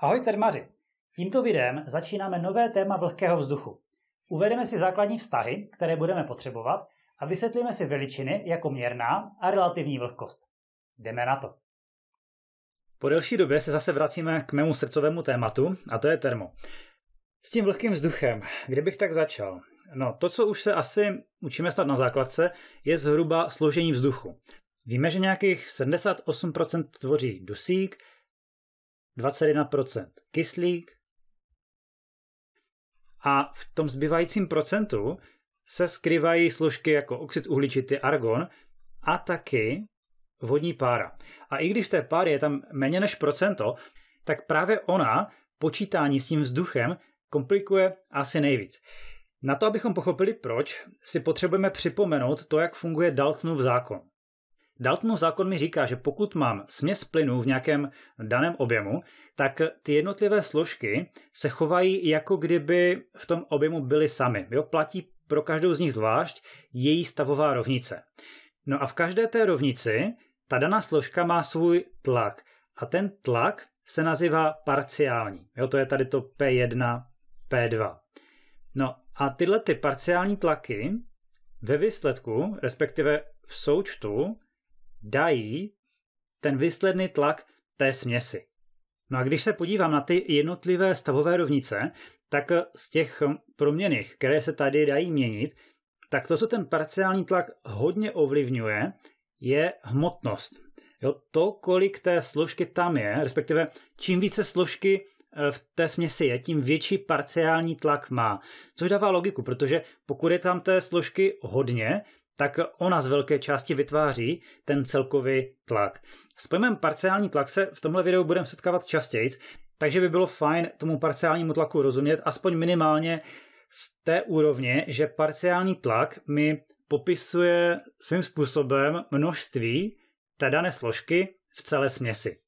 Ahoj termaři! Tímto videem začínáme nové téma vlhkého vzduchu. Uvedeme si základní vztahy, které budeme potřebovat a vysvětlíme si veličiny jako měrná a relativní vlhkost. Jdeme na to. Po delší době se zase vracíme k mému srdcovému tématu a to je termo. S tím vlhkým vzduchem, kde bych tak začal? No, to, co už se asi učíme snad na základce, je zhruba složení vzduchu. Víme, že nějakých 78% tvoří dusík, 21%, kyslík a v tom zbývajícím procentu se skrývají složky jako oxid uhličitý, argon a taky vodní pára. A i když té páry je tam méně než procento, tak právě ona počítání s tím vzduchem komplikuje asi nejvíc. Na to, abychom pochopili proč, si potřebujeme připomenout to, jak funguje Daltonův zákon. Daltonův zákon mi říká, že pokud mám směs plynu v nějakém daném objemu, tak ty jednotlivé složky se chovají jako kdyby v tom objemu byly sami. Jo? Platí pro každou z nich zvlášť její stavová rovnice. No a v každé té rovnici ta daná složka má svůj tlak. A ten tlak se nazývá parciální. Jo, to je tady to P1, P2. No a tyhle ty parciální tlaky ve výsledku, respektive v součtu, dají ten výsledný tlak té směsi. No a když se podívám na ty jednotlivé stavové rovnice, tak eh, z těch hm, proměných, které se tady dají měnit, tak to, co ten parciální tlak hodně ovlivňuje, je hmotnost. Jo, to, kolik té složky tam je, respektive čím více složky eh, v té směsi je, tím větší parciální tlak má. Což dává logiku, protože pokud je tam té složky hodně, tak ona z velké části vytváří ten celkový tlak. S pojmem parciální tlak se v tomhle videu budeme setkávat častěji, takže by bylo fajn tomu parciálnímu tlaku rozumět, aspoň minimálně z té úrovně, že parciální tlak mi popisuje svým způsobem množství té dané složky v celé směsi.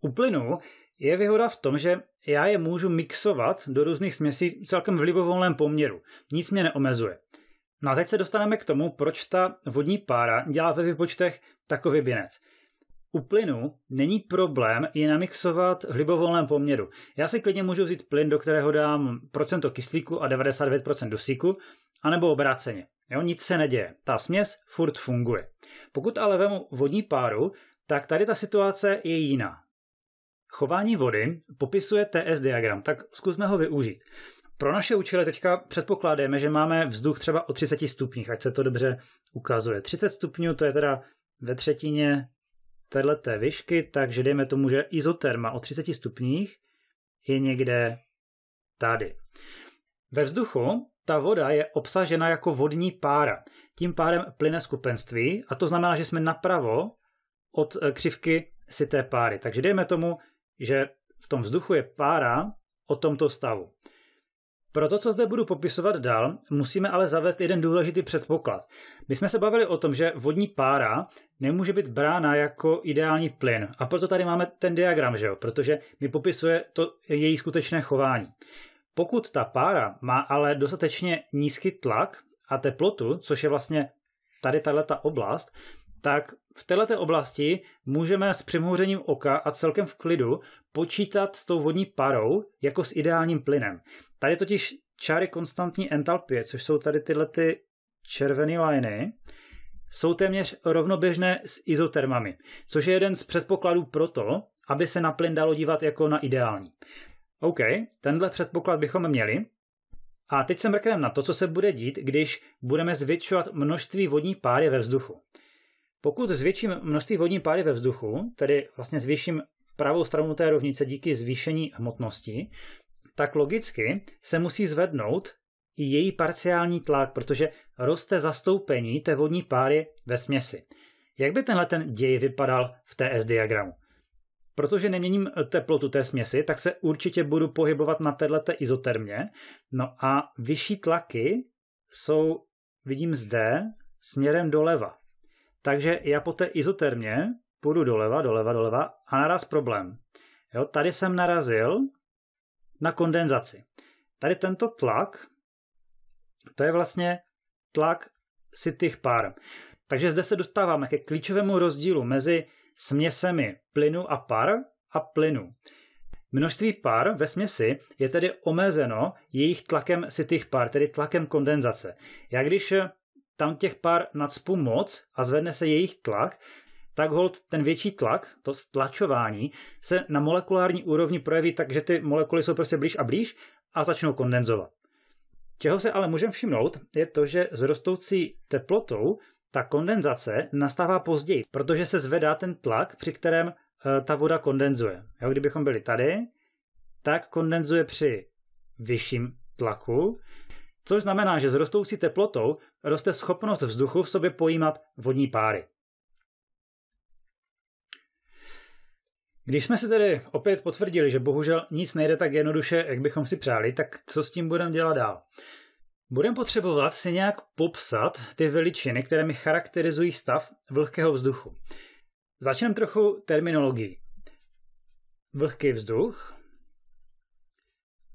U plynu je výhoda v tom, že já je můžu mixovat do různých směsí v celkem vlivovolném poměru. Nic mě neomezuje. No a teď se dostaneme k tomu, proč ta vodní pára dělá ve výpočtech takový binec. U plynu není problém je namixovat v libovolném poměru. Já si klidně můžu vzít plyn, do kterého dám procento kyslíku a 99% dusíku, anebo obráceně. Jo, nic se neděje. Ta směs furt funguje. Pokud ale vemu vodní páru, tak tady ta situace je jiná. Chování vody popisuje TS diagram, tak zkusme ho využít. Pro naše účely teďka předpokládáme, že máme vzduch třeba o 30 stupních, ať se to dobře ukazuje. 30 stupňů to je teda ve třetině této výšky, takže dejme tomu, že izoterma o 30 stupních je někde tady. Ve vzduchu ta voda je obsažena jako vodní pára. Tím pádem plyne skupenství a to znamená, že jsme napravo od eh, křivky si té páry. Takže dejme tomu, že v tom vzduchu je pára o tomto stavu. Pro to, co zde budu popisovat dál, musíme ale zavést jeden důležitý předpoklad. My jsme se bavili o tom, že vodní pára nemůže být brána jako ideální plyn. A proto tady máme ten diagram, že jo? protože mi popisuje to její skutečné chování. Pokud ta pára má ale dostatečně nízký tlak a teplotu, což je vlastně tady tato oblast, tak v této oblasti můžeme s přimhouřením oka a celkem v klidu počítat s tou vodní parou jako s ideálním plynem. Tady totiž čáry konstantní entalpie, což jsou tady tyhle ty červené liny, jsou téměř rovnoběžné s izotermami, což je jeden z předpokladů pro to, aby se na plyn dalo dívat jako na ideální. OK, tenhle předpoklad bychom měli. A teď se mrkneme na to, co se bude dít, když budeme zvětšovat množství vodní páry ve vzduchu. Pokud zvětším množství vodní páry ve vzduchu, tedy vlastně zvětším pravou stranu té rovnice díky zvýšení hmotnosti, tak logicky se musí zvednout i její parciální tlak, protože roste zastoupení té vodní páry ve směsi. Jak by tenhle ten děj vypadal v TS diagramu? Protože neměním teplotu té směsi, tak se určitě budu pohybovat na této izotermě. No a vyšší tlaky jsou, vidím zde, směrem doleva. Takže já po té izotermě půjdu doleva, doleva, doleva a naraz problém. Jo, tady jsem narazil na kondenzaci. Tady tento tlak, to je vlastně tlak si těch pár. Takže zde se dostáváme ke klíčovému rozdílu mezi směsemi plynu a par a plynu. Množství par ve směsi je tedy omezeno jejich tlakem sitých pár, tedy tlakem kondenzace. Já když tam těch pár nadspů moc a zvedne se jejich tlak, tak hold ten větší tlak, to stlačování, se na molekulární úrovni projeví tak, že ty molekuly jsou prostě blíž a blíž a začnou kondenzovat. Čeho se ale můžeme všimnout, je to, že s rostoucí teplotou ta kondenzace nastává později, protože se zvedá ten tlak, při kterém eh, ta voda kondenzuje. Jo, kdybychom byli tady, tak kondenzuje při vyšším tlaku, což znamená, že s rostoucí teplotou roste schopnost vzduchu v sobě pojímat vodní páry. Když jsme si tedy opět potvrdili, že bohužel nic nejde tak jednoduše, jak bychom si přáli, tak co s tím budeme dělat dál? Budeme potřebovat si nějak popsat ty veličiny, které mi charakterizují stav vlhkého vzduchu. Začneme trochu terminologií. Vlhký vzduch,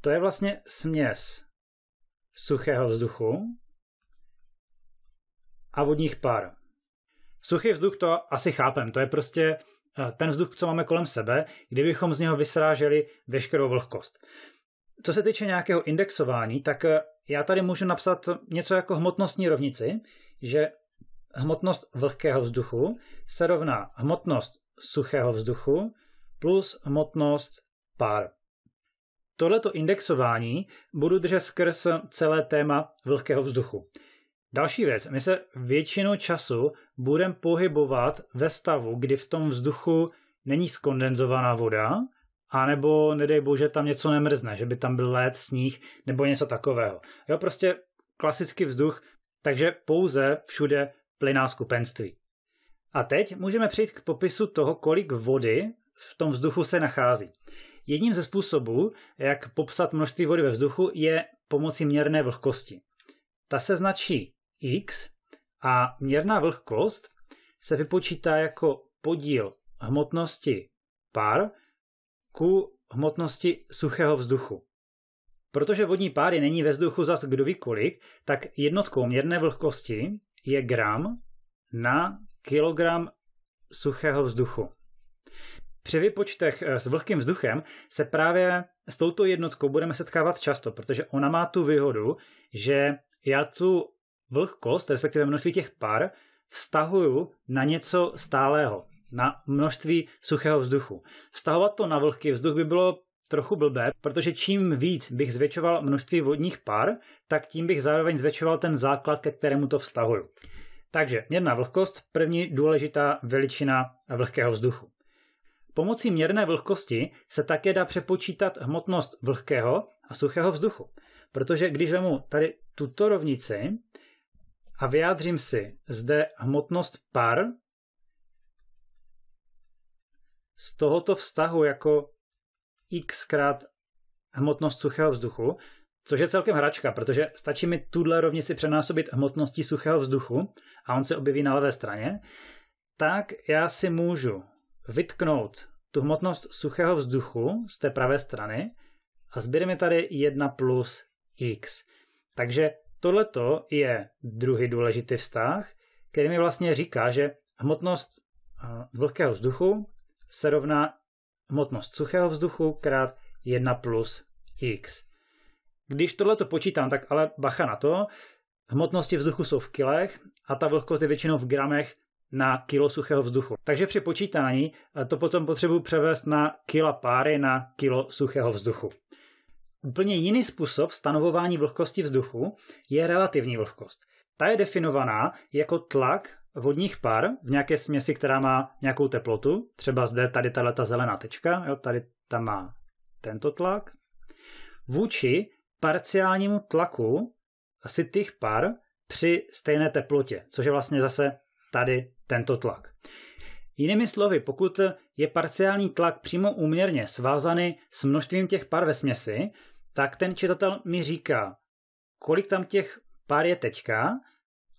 to je vlastně směs suchého vzduchu a vodních pár. Suchý vzduch to asi chápem, to je prostě eh, ten vzduch, co máme kolem sebe, kdybychom z něho vysráželi veškerou vlhkost. Co se týče nějakého indexování, tak eh, já tady můžu napsat něco jako hmotnostní rovnici, že hmotnost vlhkého vzduchu se rovná hmotnost suchého vzduchu plus hmotnost pár. Tohleto indexování budu držet skrz celé téma vlhkého vzduchu. Další věc, my se většinu času budeme pohybovat ve stavu, kdy v tom vzduchu není skondenzovaná voda, anebo nedej bože tam něco nemrzne, že by tam byl led, sníh nebo něco takového. Jo, prostě klasický vzduch, takže pouze všude plyná skupenství. A teď můžeme přejít k popisu toho, kolik vody v tom vzduchu se nachází. Jedním ze způsobů, jak popsat množství vody ve vzduchu, je pomocí měrné vlhkosti. Ta se značí X a měrná vlhkost se vypočítá jako podíl hmotnosti pár ku hmotnosti suchého vzduchu. Protože vodní páry není ve vzduchu zas kdo ví kolik, tak jednotkou měrné vlhkosti je gram na kilogram suchého vzduchu. Při vypočtech eh, s vlhkým vzduchem se právě s touto jednotkou budeme setkávat často, protože ona má tu výhodu, že já tu vlhkost, respektive množství těch par, vztahuju na něco stálého, na množství suchého vzduchu. Vztahovat to na vlhký vzduch by bylo trochu blbé, protože čím víc bych zvětšoval množství vodních par, tak tím bych zároveň zvětšoval ten základ, ke kterému to vztahuju. Takže měrná vlhkost, první důležitá veličina vlhkého vzduchu. Pomocí měrné vlhkosti se také dá přepočítat hmotnost vlhkého a suchého vzduchu. Protože když vemu tady tuto rovnici a vyjádřím si zde hmotnost par z tohoto vztahu jako x krát hmotnost suchého vzduchu, což je celkem hračka, protože stačí mi tuhle rovnici přenásobit hmotností suchého vzduchu a on se objeví na levé straně, tak já si můžu vytknout tu hmotnost suchého vzduchu z té pravé strany a zbyde mi tady 1 plus x. Takže tohleto je druhý důležitý vztah, který mi vlastně říká, že hmotnost eh, vlhkého vzduchu se rovná hmotnost suchého vzduchu krát 1 plus x. Když tohleto počítám, tak ale bacha na to, hmotnosti vzduchu jsou v kilech a ta vlhkost je většinou v gramech na kilo suchého vzduchu. Takže při počítání eh, to potom potřebuji převést na kila páry na kilo suchého vzduchu. Úplně jiný způsob stanovování vlhkosti vzduchu je relativní vlhkost. Ta je definovaná jako tlak vodních par v nějaké směsi, která má nějakou teplotu. Třeba zde tady ta zelená tečka, jo, tady ta má tento tlak. Vůči parciálnímu tlaku asi těch par při stejné teplotě, což je vlastně zase tady tento tlak. Jinými slovy, pokud je parciální tlak přímo úměrně svázaný s množstvím těch par ve směsi, tak ten čitatel mi říká, kolik tam těch pár je teďka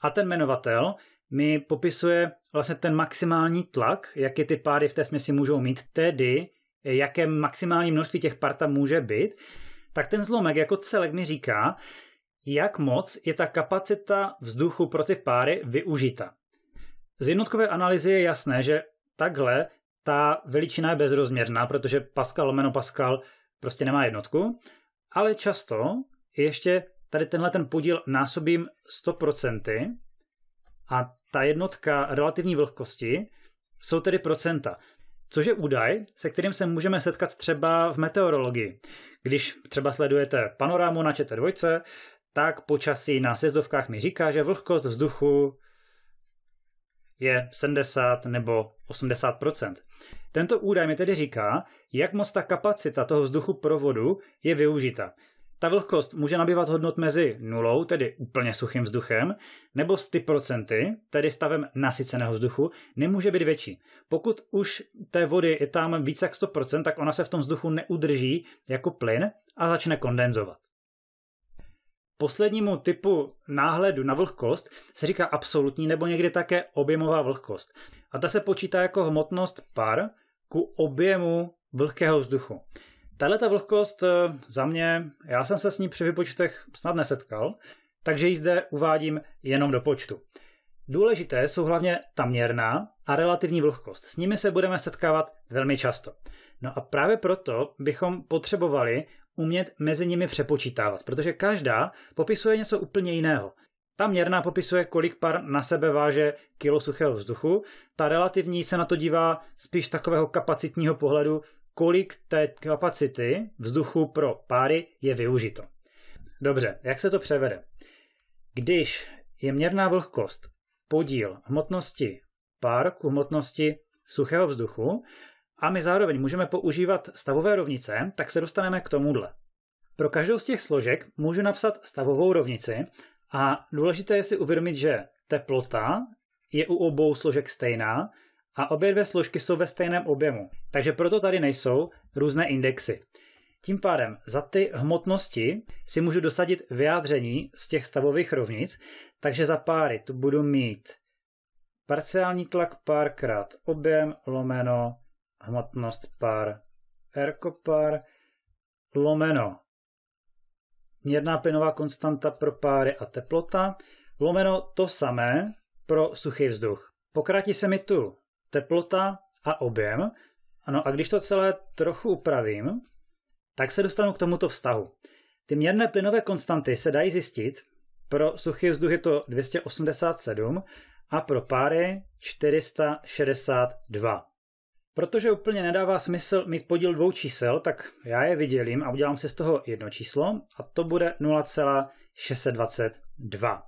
a ten jmenovatel mi popisuje vlastně ten maximální tlak, jaký ty páry v té směsi můžou mít, tedy jaké maximální množství těch par tam může být, tak ten zlomek jako celek mi říká, jak moc je ta kapacita vzduchu pro ty páry využita. Z jednotkové analýzy je jasné, že takhle ta veličina je bezrozměrná, protože Pascal lomeno Pascal prostě nemá jednotku, ale často ještě tady tenhle ten podíl násobím 100% a ta jednotka relativní vlhkosti jsou tedy procenta, což je údaj, se kterým se můžeme setkat třeba v meteorologii. Když třeba sledujete panorámu na ČT2, tak počasí na sjezdovkách mi říká, že vlhkost vzduchu je 70 nebo 80 Tento údaj mi tedy říká, jak moc ta kapacita toho vzduchu provodu je využita. Ta vlhkost může nabývat hodnot mezi nulou, tedy úplně suchým vzduchem, nebo 100%, tedy stavem nasyceného vzduchu, nemůže být větší. Pokud už té vody je tam více jak 100%, tak ona se v tom vzduchu neudrží jako plyn a začne kondenzovat poslednímu typu náhledu na vlhkost se říká absolutní nebo někdy také objemová vlhkost. A ta se počítá jako hmotnost par ku objemu vlhkého vzduchu. Tahle ta vlhkost eh, za mě, já jsem se s ní při vypočtech snad nesetkal, takže ji zde uvádím jenom do počtu. Důležité jsou hlavně ta měrná a relativní vlhkost. S nimi se budeme setkávat velmi často. No a právě proto bychom potřebovali umět mezi nimi přepočítávat, protože každá popisuje něco úplně jiného. Ta měrná popisuje, kolik par na sebe váže kilo suchého vzduchu, ta relativní se na to dívá spíš takového kapacitního pohledu, kolik té kapacity vzduchu pro páry je využito. Dobře, jak se to převede? Když je měrná vlhkost podíl hmotnosti pár k hmotnosti suchého vzduchu, a my zároveň můžeme používat stavové rovnice, tak se dostaneme k tomuhle. Pro každou z těch složek můžu napsat stavovou rovnici a důležité je si uvědomit, že teplota je u obou složek stejná a obě dvě složky jsou ve stejném objemu, takže proto tady nejsou různé indexy. Tím pádem za ty hmotnosti si můžu dosadit vyjádření z těch stavových rovnic, takže za páry tu budu mít parciální tlak párkrát objem lomeno hmotnost pár R par lomeno měrná plynová konstanta pro páry a teplota lomeno to samé pro suchý vzduch. Pokrátí se mi tu teplota a objem. Ano, a když to celé trochu upravím, tak se dostanu k tomuto vztahu. Ty měrné plynové konstanty se dají zjistit. Pro suchý vzduch je to 287 a pro páry 462. Protože úplně nedává smysl mít podíl dvou čísel, tak já je vydělím a udělám si z toho jedno číslo a to bude 0,622.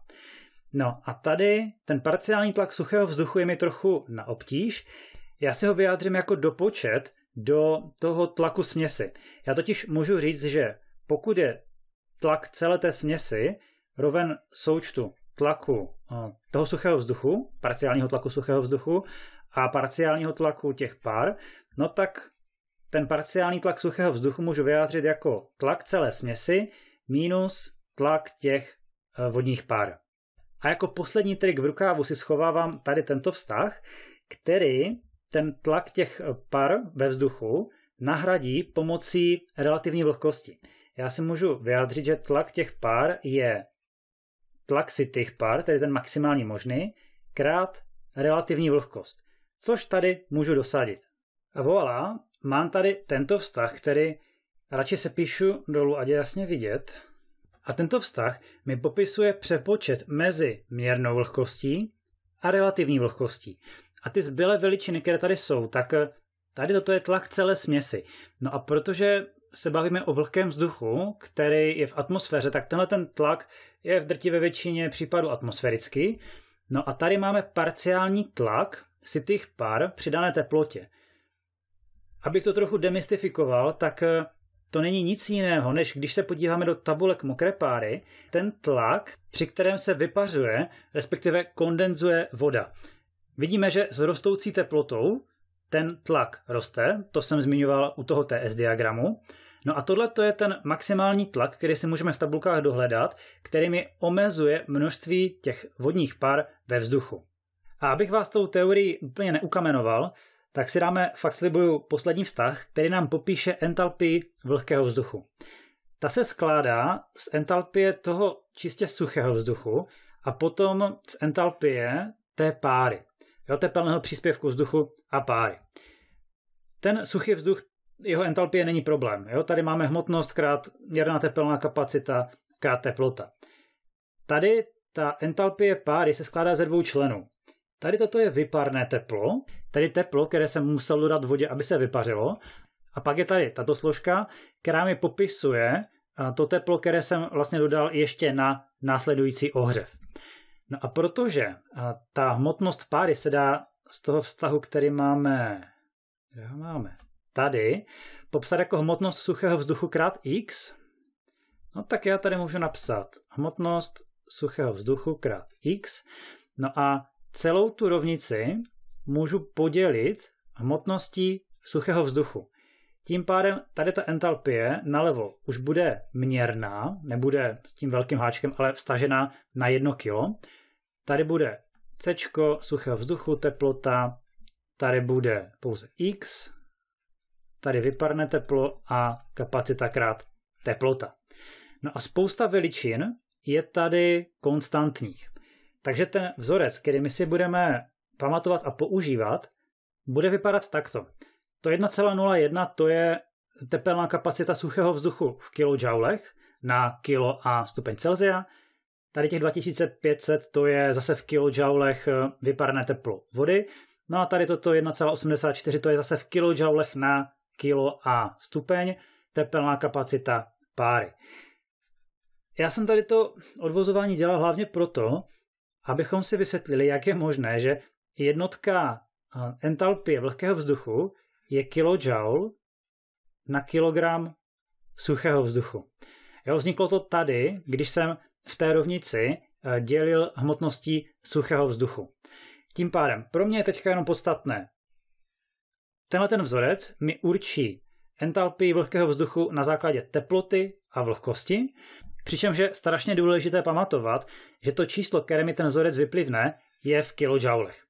No a tady ten parciální tlak suchého vzduchu je mi trochu na obtíž. Já si ho vyjádřím jako dopočet do toho tlaku směsi. Já totiž můžu říct, že pokud je tlak celé té směsi roven součtu tlaku eh, toho suchého vzduchu, parciálního tlaku suchého vzduchu a parciálního tlaku těch par, no tak ten parciální tlak suchého vzduchu můžu vyjádřit jako tlak celé směsi minus tlak těch eh, vodních par. A jako poslední trik v rukávu si schovávám tady tento vztah, který ten tlak těch eh, par ve vzduchu nahradí pomocí relativní vlhkosti. Já si můžu vyjádřit, že tlak těch par je tlak si těch par, tedy ten maximální možný, krát relativní vlhkost což tady můžu dosadit. A voilà, mám tady tento vztah, který radši se píšu dolů, ať je jasně vidět. A tento vztah mi popisuje přepočet mezi měrnou vlhkostí a relativní vlhkostí. A ty zbylé veličiny, které tady jsou, tak eh, tady toto je tlak celé směsi. No a protože se bavíme o vlhkém vzduchu, který je v atmosféře, tak tenhle ten tlak je v drtivé většině případů atmosférický. No a tady máme parciální tlak, těch par při dané teplotě. Abych to trochu demystifikoval, tak eh, to není nic jiného, než když se podíváme do tabulek mokré páry, ten tlak, při kterém se vypařuje, respektive kondenzuje voda. Vidíme, že s rostoucí teplotou ten tlak roste, to jsem zmiňoval u toho TS diagramu. No a tohle to je ten maximální tlak, který si můžeme v tabulkách dohledat, mi omezuje množství těch vodních par ve vzduchu. A abych vás tou teorií úplně neukamenoval, tak si dáme, fakt slibuju, poslední vztah, který nám popíše entalpii vlhkého vzduchu. Ta se skládá z entalpie toho čistě suchého vzduchu a potom z entalpie té páry, jo, tepelného příspěvku vzduchu a páry. Ten suchý vzduch, jeho entalpie není problém. Jo? Tady máme hmotnost krát měrná tepelná kapacita krát teplota. Tady ta entalpie páry se skládá ze dvou členů. Tady toto je vyparné teplo, tedy teplo, které jsem musel dodat vodě, aby se vypařilo. A pak je tady tato složka, která mi popisuje to teplo, které jsem vlastně dodal ještě na následující ohřev. No a protože ta hmotnost páry se dá z toho vztahu, který máme, kde ho máme tady, popsat jako hmotnost suchého vzduchu krát x, no tak já tady můžu napsat hmotnost suchého vzduchu krát x, no a celou tu rovnici můžu podělit hmotností suchého vzduchu. Tím pádem tady ta entalpie nalevo už bude měrná, nebude s tím velkým háčkem, ale vstažená na jedno kilo. Tady bude C suchého vzduchu, teplota, tady bude pouze X, tady vyparne teplo a kapacita krát teplota. No a spousta veličin je tady konstantních. Takže ten vzorec, který my si budeme pamatovat a používat, bude vypadat takto. To 1,01 to je tepelná kapacita suchého vzduchu v kilojoulech na kilo a stupeň Celsia. Tady těch 2500 to je zase v kilojoulech eh, vyparné teplo vody. No a tady toto 1,84 to je zase v kilojoulech na kilo a stupeň tepelná kapacita páry. Já jsem tady to odvozování dělal hlavně proto, abychom si vysvětlili, jak je možné, že jednotka eh, entalpie vlhkého vzduchu je kilojoule na kilogram suchého vzduchu. Jo, vzniklo to tady, když jsem v té rovnici eh, dělil hmotností suchého vzduchu. Tím pádem, pro mě je teďka jenom podstatné, tenhle ten vzorec mi určí entalpii vlhkého vzduchu na základě teploty a vlhkosti Přičemž je strašně důležité pamatovat, že to číslo, které mi ten vzorec vyplivne, je v kilojoulech.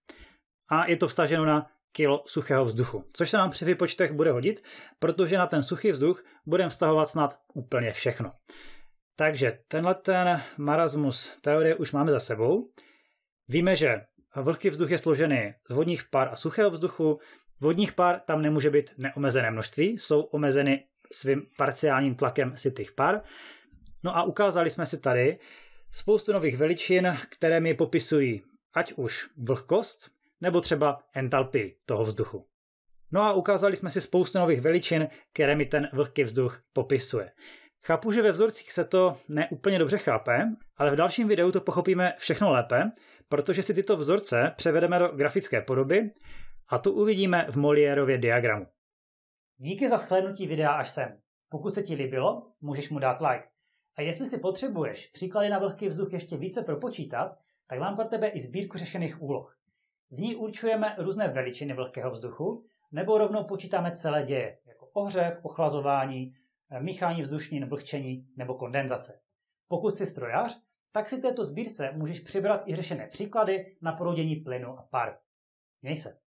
A je to vstaženo na kilo suchého vzduchu, což se nám při výpočtech bude hodit, protože na ten suchý vzduch budeme vztahovat snad úplně všechno. Takže tenhle ten marasmus teorie už máme za sebou. Víme, že vlhký vzduch je složený z vodních pár a suchého vzduchu. Vodních pár tam nemůže být neomezené množství, jsou omezeny svým parciálním tlakem si těch pár. No a ukázali jsme si tady spoustu nových veličin, které mi popisují ať už vlhkost, nebo třeba entalpii toho vzduchu. No a ukázali jsme si spoustu nových veličin, které mi ten vlhký vzduch popisuje. Chápu, že ve vzorcích se to neúplně dobře chápe, ale v dalším videu to pochopíme všechno lépe, protože si tyto vzorce převedeme do grafické podoby a tu uvidíme v Molierově diagramu. Díky za shlédnutí videa až sem. Pokud se ti líbilo, můžeš mu dát like. A jestli si potřebuješ příklady na vlhký vzduch ještě více propočítat, tak mám pro tebe i sbírku řešených úloh. V ní určujeme různé veličiny vlhkého vzduchu, nebo rovnou počítáme celé děje, jako ohřev, ochlazování, eh, míchání vzdušnin, vlhčení nebo kondenzace. Pokud jsi strojař, tak si v této sbírce můžeš přibrat i řešené příklady na proudění plynu a pary. Měj se.